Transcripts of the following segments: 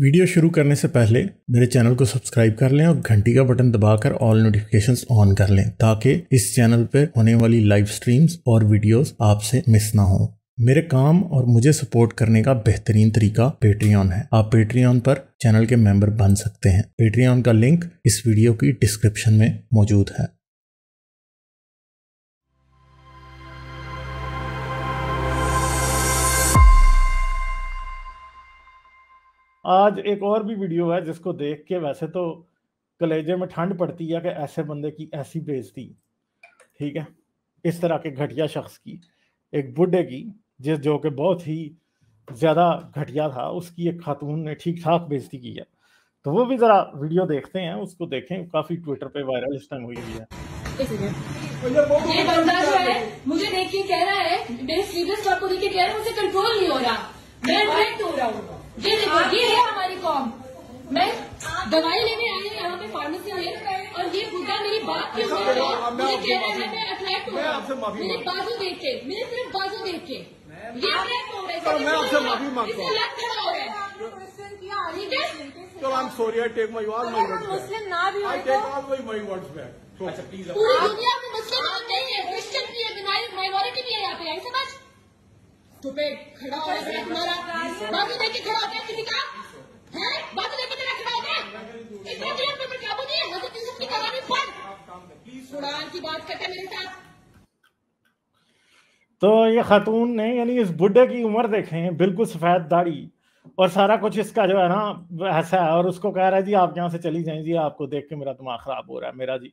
Video शुरू करने से पहले मेरे चैनल को सब्सक्राइब कर लें और घंटी का बटन दबाकर ऑल नोटिफिकेशंस ऑन कर लें ताकि इस चैनल पर होने वाली लाइव स्ट्रीम्स और वीडियोस आपसे मिस ना हो मेरे काम और मुझे सपोर्ट करने का बेहतरीन तरीका पेट्रियन है आप पेट्रियन पर चैनल के मेंबर बन सकते हैं पेट्रियन का लिंक इस वीडियो की डिस्क्रिप्शन में मौजूद है आज एक और भी वीडियो है जिसको देख के वैसे तो कलेजे में ठंड पड़ती है कि ऐसे बंदे की ऐसी बेजती ठीक है इस तरह के घटिया शख्स की एक बुढ़े की जिस जो कि बहुत ही ज़्यादा घटिया था उसकी एक खातून ने ठीक ठाक बेजती की है तो वो भी ज़रा वीडियो देखते हैं उसको देखें काफ़ी ट्विटर पे वायरल इस टाइम हुई है ये बंदा जो है मुझे देखिए कह रहा है मेरे सीरियस को देखिए कह रहा है मुझे कंट्रोल नहीं हो रहा मैं अट्रैक्ट हो रहा हूँ ये देखो ये है कौन मैं दवाई लेने आई हूँ यहाँ पे फार्मेसी में और ये बुढ़ा मेरी बात क्यों कह रहा है मैं अट्रैक्ट हो रहा हूँ मेरे बाजू देख के मेरे सिर्फ बाजू देख के ये अट्रैक्ट हो तो तो? अच्छा, पूरी दुनिया में मुस्लिम नहीं है क्रिश्चियन भी है माइनॉरिटी भी है यहाँ पे आई समझ तो खड़ा हो गया तुम्हारा बाजू खड़ा हो गया किसी का तो ये खातून ने यानी इस बुढ़े की उम्र देखें बिल्कुल सफेद दाढ़ी और सारा कुछ इसका जो है ना ऐसा है और उसको कह रहा है जी आप यहाँ से चली जाए जी आपको देख के मेरा दिमाग खराब हो रहा है मेरा जी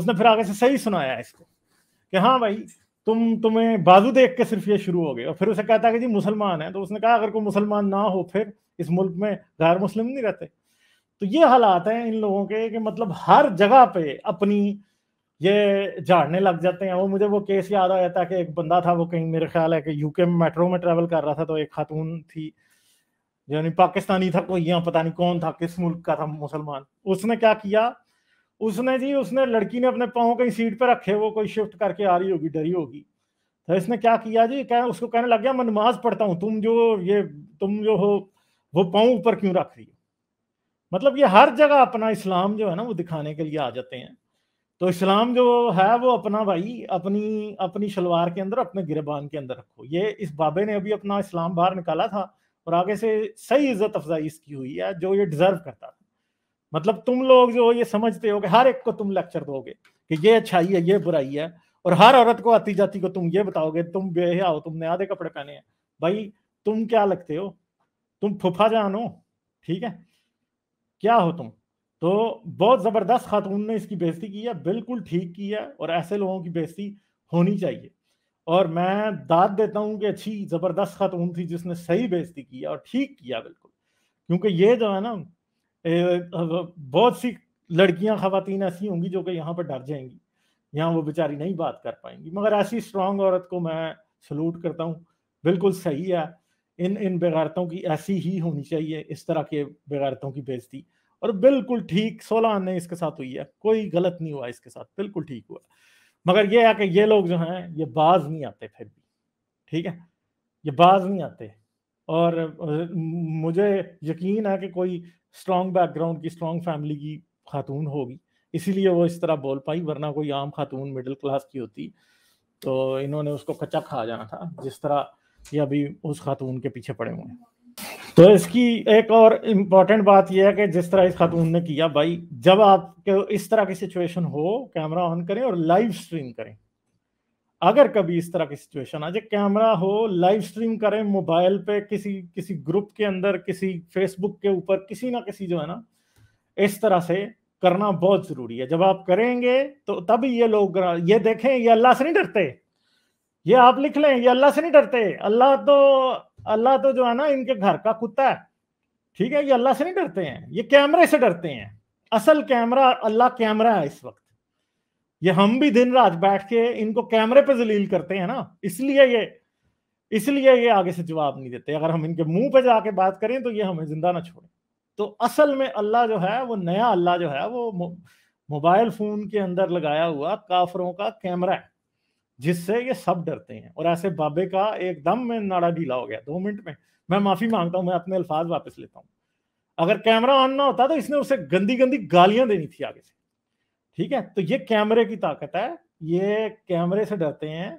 उसने फिर आगे से सही सुनाया इसको कि हाँ भाई तुम तुम्हें बाजू देख के सिर्फ ये शुरू हो गए और फिर उसे कहता है कि जी मुसलमान है तो उसने कहा अगर कोई मुसलमान ना हो फिर इस मुल्क में गैर मुस्लिम नहीं रहते तो ये हालात हैं इन लोगों के कि मतलब हर जगह पे अपनी ये झाड़ने लग जाते हैं वो मुझे वो केस याद जाता है कि एक बंदा था वो कहीं मेरे ख्याल है कि यूके में मेट्रो में ट्रेवल कर रहा था तो एक खातून थी यानी पाकिस्तानी था कोई यहाँ पता नहीं कौन था किस मुल्क का था मुसलमान उसने क्या किया उसने जी उसने लड़की ने अपने पाँव कहीं सीट पर रखे वो कोई शिफ्ट करके आ रही होगी डरी होगी तो इसने क्या किया जी कह उसको कहने लग गया मैं नमाज पढ़ता हूँ तुम जो ये तुम जो हो वो पाँव ऊपर क्यों रख रही हो मतलब ये हर जगह अपना इस्लाम जो है ना वो दिखाने के लिए आ जाते हैं तो इस्लाम जो है वो अपना भाई अपनी अपनी शलवार के अंदर अपने गिरबान के अंदर रखो ये इस बाबे ने अभी अपना इस्लाम बाहर निकाला था और आगे से सही इज्जत अफजाई इसकी हुई है जो ये डिजर्व करता था मतलब तुम लोग जो ये समझते हो हर एक को तुम लेक्चर दोगे कि ये अच्छाई है ये बुराई है और हर औरत को आती जाती को तुम ये बताओगे तुम बेहया हो तुमने आधे कपड़े पहने हैं भाई तुम क्या लगते हो तुम फुफा जान हो ठीक है क्या हो तुम तो बहुत ज़बरदस्त खातून ने इसकी बेजती की है बिल्कुल ठीक की है और ऐसे लोगों की बेजती होनी चाहिए और मैं दाद देता हूँ कि अच्छी ज़बरदस्त खातून थी जिसने सही बेजती की है और ठीक किया बिल्कुल क्योंकि ये जो है ना बहुत सी लड़कियां खातन ऐसी होंगी जो कि यहाँ पर डर जाएंगी यहाँ वो बेचारी नहीं बात कर पाएंगी मगर ऐसी स्ट्रांग औरत को मैं सलूट करता हूँ बिल्कुल सही है इन इन बेगारतों की ऐसी ही होनी चाहिए इस तरह के बेगारतों की बेजती और बिल्कुल ठीक सोलह अन्य इसके साथ हुई है कोई गलत नहीं हुआ इसके साथ बिल्कुल ठीक हुआ मगर ये है कि ये लोग जो हैं ये बाज नहीं आते फिर भी ठीक है ये बाज नहीं आते और मुझे यकीन है कि कोई स्ट्रॉन्ग बैकग्राउंड की स्ट्रॉन्ग फैमिली की खातून होगी इसीलिए वो इस तरह बोल पाई वरना कोई आम खातून मिडिल क्लास की होती तो इन्होंने उसको कच्चा खा जाना था जिस तरह ये अभी उस खातून के पीछे पड़े हुए हैं तो इसकी एक और इम्पॉर्टेंट बात यह है कि जिस तरह इस खातून ने किया भाई जब आप इस तरह की सिचुएशन हो कैमरा ऑन करें और लाइव स्ट्रीम करें अगर कभी इस तरह की सिचुएशन आ जाए कैमरा हो लाइव स्ट्रीम करें मोबाइल पे किसी किसी ग्रुप के अंदर किसी फेसबुक के ऊपर किसी ना किसी जो है ना इस तरह से करना बहुत जरूरी है जब आप करेंगे तो तभी ये लोग ये देखें ये अल्लाह से नहीं डरते ये आप लिख लें ये अल्लाह से नहीं डरते अल्लाह तो अल्लाह तो जो है ना इनके घर का कुत्ता है ठीक है ये अल्लाह से नहीं डरते हैं ये कैमरे से डरते हैं असल कैमरा अल्लाह कैमरा है इस वक्त ये हम भी दिन रात बैठ के इनको कैमरे पे जलील करते हैं ना इसलिए ये इसलिए ये आगे से जवाब नहीं देते अगर हम इनके मुंह पे जाके बात करें तो ये हमें जिंदा ना छोड़े तो असल में अल्लाह जो है वो नया अल्लाह जो है वो मोबाइल फोन के अंदर लगाया हुआ काफरों का कैमरा है जिससे ये सब डरते हैं और ऐसे बाबे का एकदम में नाड़ा ढीला हो गया दो मिनट में मैं माफी मांगता हूँ मैं अपने अल्फाज वापस लेता हूँ अगर कैमरा ऑन ना होता तो इसने उसे गंदी गंदी गालियां देनी थी आगे से ठीक है तो ये कैमरे की ताकत है ये कैमरे से डरते हैं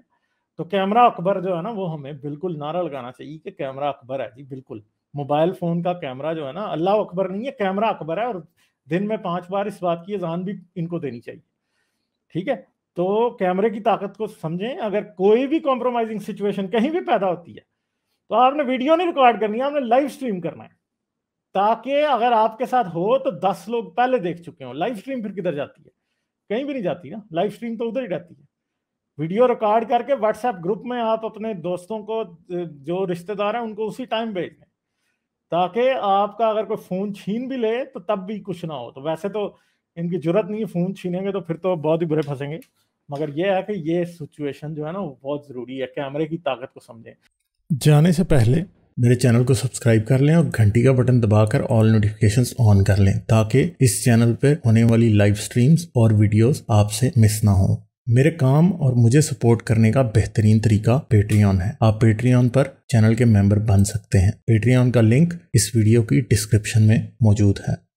तो कैमरा अकबर जो है ना वो हमें बिल्कुल नारा लगाना चाहिए कि कैमरा अकबर है जी बिल्कुल मोबाइल फोन का कैमरा जो है ना अल्लाह अकबर नहीं है कैमरा अकबर है और दिन में पांच बार इस बात की जान भी इनको देनी चाहिए ठीक है तो कैमरे की ताकत को समझें अगर कोई भी कॉम्प्रोमाइजिंग सिचुएशन कहीं भी पैदा होती है तो आपने वीडियो नहीं रिकॉर्ड करनी है आपने लाइव स्ट्रीम करना है ताकि अगर आपके साथ हो तो दस लोग पहले देख चुके हों लाइव स्ट्रीम फिर किधर जाती है कहीं भी नहीं जाती ना लाइव स्ट्रीम तो उधर ही रहती है वीडियो रिकॉर्ड करके व्हाट्सएप ग्रुप में आप अपने दोस्तों को जो रिश्तेदार हैं उनको उसी टाइम भेज दें ताकि आपका अगर कोई फ़ोन छीन भी ले तो तब भी कुछ ना हो तो वैसे तो इनकी जरूरत नहीं है फ़ोन छीनेंगे तो फिर तो बहुत ही बुरे फंसेंगे मगर यह है कि ये सिचुएशन जो है ना वो बहुत ज़रूरी है कैमरे की ताकत को समझें जाने से पहले मेरे चैनल को सब्सक्राइब कर लें और घंटी का बटन दबाकर ऑल नोटिफिकेशंस ऑन कर लें ताकि इस चैनल पर होने वाली लाइव स्ट्रीम्स और वीडियोस आपसे मिस ना हो मेरे काम और मुझे सपोर्ट करने का बेहतरीन तरीका पेट्रियन है आप पेट्रियन पर चैनल के मेंबर बन सकते हैं पेट्रियन का लिंक इस वीडियो की डिस्क्रिप्शन में मौजूद है